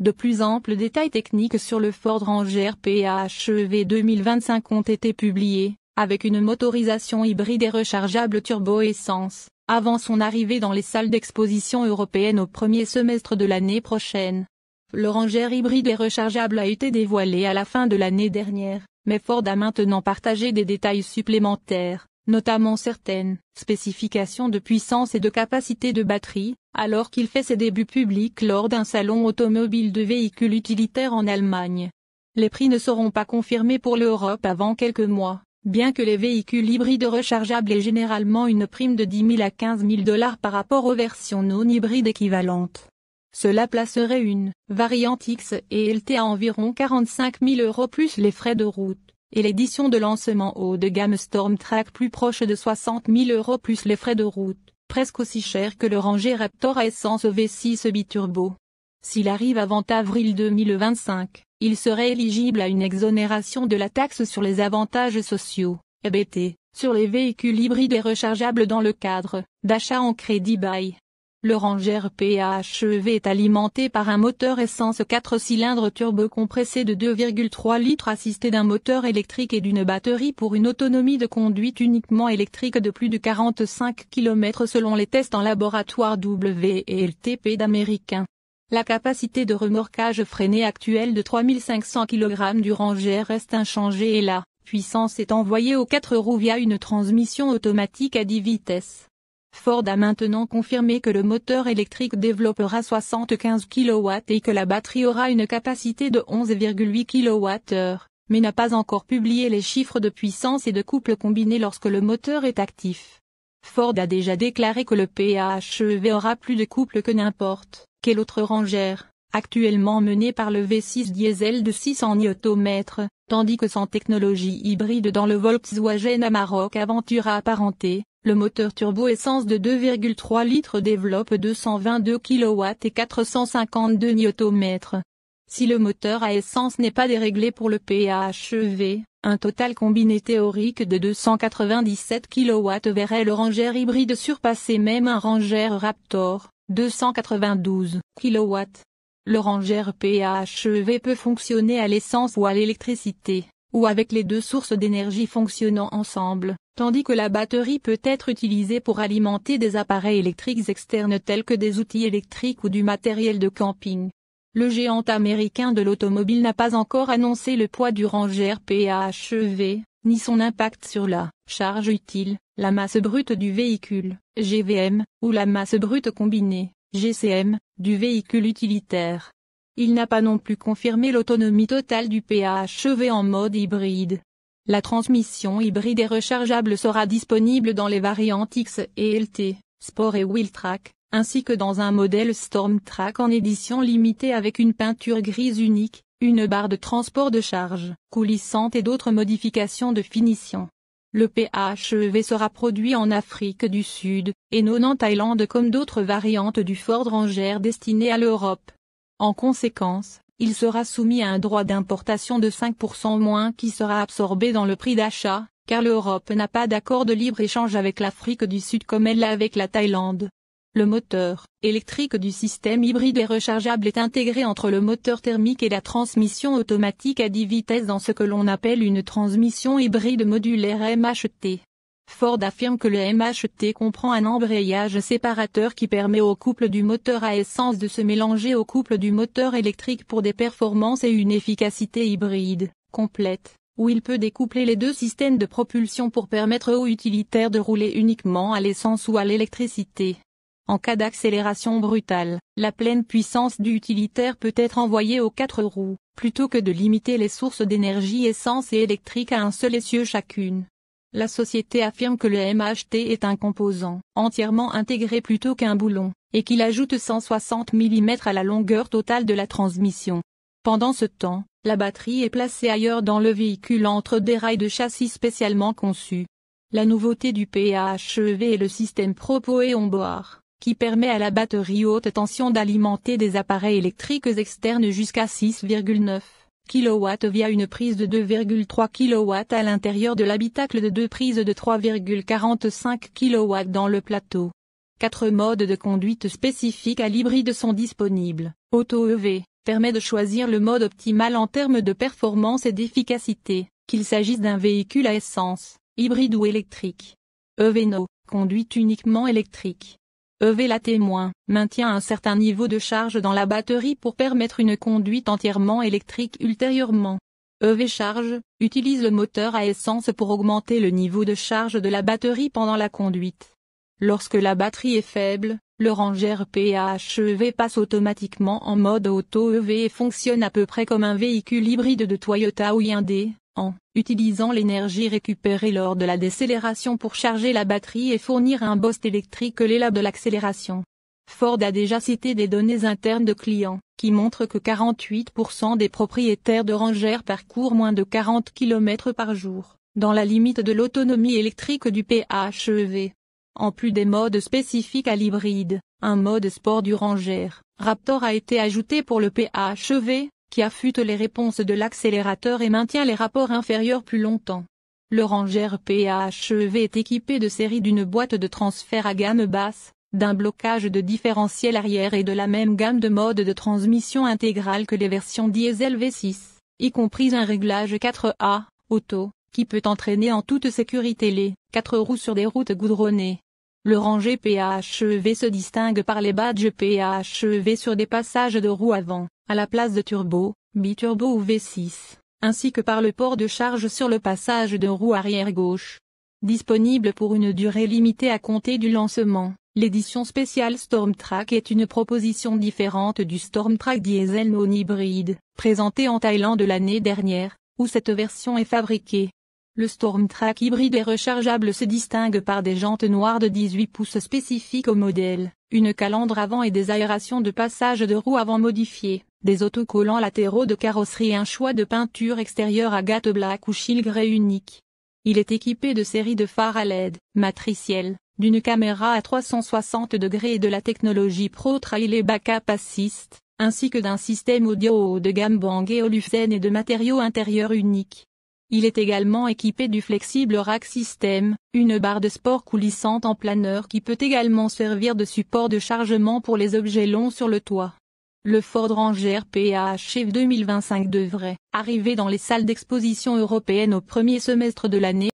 De plus amples détails techniques sur le Ford Ranger PHEV 2025 ont été publiés, avec une motorisation hybride et rechargeable turbo-essence, avant son arrivée dans les salles d'exposition européennes au premier semestre de l'année prochaine. Le Ranger hybride et rechargeable a été dévoilé à la fin de l'année dernière, mais Ford a maintenant partagé des détails supplémentaires notamment certaines spécifications de puissance et de capacité de batterie, alors qu'il fait ses débuts publics lors d'un salon automobile de véhicules utilitaires en Allemagne. Les prix ne seront pas confirmés pour l'Europe avant quelques mois, bien que les véhicules hybrides rechargeables aient généralement une prime de 10 000 à 15 000 dollars par rapport aux versions non hybrides équivalentes. Cela placerait une variante X et LT à environ 45 000 euros plus les frais de route et l'édition de lancement haut de gamme Stormtrack plus proche de 60 000 euros plus les frais de route, presque aussi cher que le Ranger Raptor essence V6 biturbo. S'il arrive avant avril 2025, il serait éligible à une exonération de la taxe sur les avantages sociaux, EBT, sur les véhicules hybrides et rechargeables dans le cadre d'achat en crédit bail. Le Ranger PHEV est alimenté par un moteur essence 4 cylindres turbo compressé de 2,3 litres assisté d'un moteur électrique et d'une batterie pour une autonomie de conduite uniquement électrique de plus de 45 km selon les tests en laboratoire WLTP d'Américains. La capacité de remorquage freinée actuelle de 3500 kg du Ranger reste inchangée et la puissance est envoyée aux quatre roues via une transmission automatique à 10 vitesses. Ford a maintenant confirmé que le moteur électrique développera 75 kW et que la batterie aura une capacité de 11,8 kWh, mais n'a pas encore publié les chiffres de puissance et de couple combinés lorsque le moteur est actif. Ford a déjà déclaré que le PHEV aura plus de couple que n'importe quelle autre rangère, actuellement menée par le V6 diesel de 600 Nm, tandis que sans technologie hybride dans le Volkswagen Amarok Aventura apparenté, le moteur turbo-essence de 2,3 litres développe 222 kW et 452 Nm. Si le moteur à essence n'est pas déréglé pour le PHEV, un total combiné théorique de 297 kW verrait le Ranger hybride surpasser même un Ranger Raptor, 292 kW. Le Ranger PHEV peut fonctionner à l'essence ou à l'électricité ou avec les deux sources d'énergie fonctionnant ensemble, tandis que la batterie peut être utilisée pour alimenter des appareils électriques externes tels que des outils électriques ou du matériel de camping. Le géant américain de l'automobile n'a pas encore annoncé le poids du Ranger PHEV, ni son impact sur la charge utile, la masse brute du véhicule, GVM, ou la masse brute combinée, GCM, du véhicule utilitaire. Il n'a pas non plus confirmé l'autonomie totale du PHEV en mode hybride. La transmission hybride et rechargeable sera disponible dans les variantes X et LT, Sport et Wheeltrack, ainsi que dans un modèle Stormtrack en édition limitée avec une peinture grise unique, une barre de transport de charge, coulissante et d'autres modifications de finition. Le PHEV sera produit en Afrique du Sud, et non en Thaïlande comme d'autres variantes du Ford Ranger destinées à l'Europe. En conséquence, il sera soumis à un droit d'importation de 5% moins qui sera absorbé dans le prix d'achat, car l'Europe n'a pas d'accord de libre-échange avec l'Afrique du Sud comme elle l'a avec la Thaïlande. Le moteur électrique du système hybride et rechargeable est intégré entre le moteur thermique et la transmission automatique à 10 vitesses dans ce que l'on appelle une transmission hybride modulaire MHT. Ford affirme que le MHT comprend un embrayage séparateur qui permet au couple du moteur à essence de se mélanger au couple du moteur électrique pour des performances et une efficacité hybride, complète, où il peut découpler les deux systèmes de propulsion pour permettre aux utilitaires de rouler uniquement à l'essence ou à l'électricité. En cas d'accélération brutale, la pleine puissance du utilitaire peut être envoyée aux quatre roues, plutôt que de limiter les sources d'énergie essence et électrique à un seul essieu chacune. La société affirme que le MHT est un composant entièrement intégré plutôt qu'un boulon, et qu'il ajoute 160 mm à la longueur totale de la transmission. Pendant ce temps, la batterie est placée ailleurs dans le véhicule entre des rails de châssis spécialement conçus. La nouveauté du PHEV est le système et boire, qui permet à la batterie haute tension d'alimenter des appareils électriques externes jusqu'à 6,9 kW via une prise de 2,3 kW à l'intérieur de l'habitacle de deux prises de 3,45 kW dans le plateau. Quatre modes de conduite spécifiques à l'hybride sont disponibles. Auto-EV permet de choisir le mode optimal en termes de performance et d'efficacité, qu'il s'agisse d'un véhicule à essence, hybride ou électrique. EVNO, conduite uniquement électrique. EV la témoin, maintient un certain niveau de charge dans la batterie pour permettre une conduite entièrement électrique ultérieurement. EV charge, utilise le moteur à essence pour augmenter le niveau de charge de la batterie pendant la conduite. Lorsque la batterie est faible, le ranger PHEV passe automatiquement en mode auto-EV et fonctionne à peu près comme un véhicule hybride de Toyota ou Hyundai, en utilisant l'énergie récupérée lors de la décélération pour charger la batterie et fournir un boost électrique l'élab de l'accélération. Ford a déjà cité des données internes de clients, qui montrent que 48% des propriétaires de rangères parcourent moins de 40 km par jour, dans la limite de l'autonomie électrique du PHEV. En plus des modes spécifiques à l'hybride, un mode sport du ranger Raptor a été ajouté pour le PHEV, qui affûte les réponses de l'accélérateur et maintient les rapports inférieurs plus longtemps. Le Ranger PHEV est équipé de série d'une boîte de transfert à gamme basse, d'un blocage de différentiel arrière et de la même gamme de modes de transmission intégrale que les versions diesel V6, y compris un réglage 4A, auto, qui peut entraîner en toute sécurité les 4 roues sur des routes goudronnées, le rangé PHEV se distingue par les badges PHEV sur des passages de roues avant, à la place de turbo, biturbo ou V6, ainsi que par le port de charge sur le passage de roues arrière gauche. Disponible pour une durée limitée à compter du lancement. L'édition spéciale Stormtrack est une proposition différente du Stormtrack diesel non hybride, présenté en Thaïlande l'année dernière, où cette version est fabriquée. Le Stormtrack hybride et rechargeable se distingue par des jantes noires de 18 pouces spécifiques au modèle, une calandre avant et des aérations de passage de roues avant modifiées, des autocollants latéraux de carrosserie et un choix de peinture extérieure agate black ou chill grey unique. Il est équipé de séries de phares à LED, matriciels, d'une caméra à 360 degrés et de la technologie Pro Trail et Backup Assist, ainsi que d'un système audio haut de gamme Bang Olufsen et de matériaux intérieurs uniques. Il est également équipé du flexible rack system, une barre de sport coulissante en planeur qui peut également servir de support de chargement pour les objets longs sur le toit. Le Ford Ranger PHF 2025 devrait arriver dans les salles d'exposition européennes au premier semestre de l'année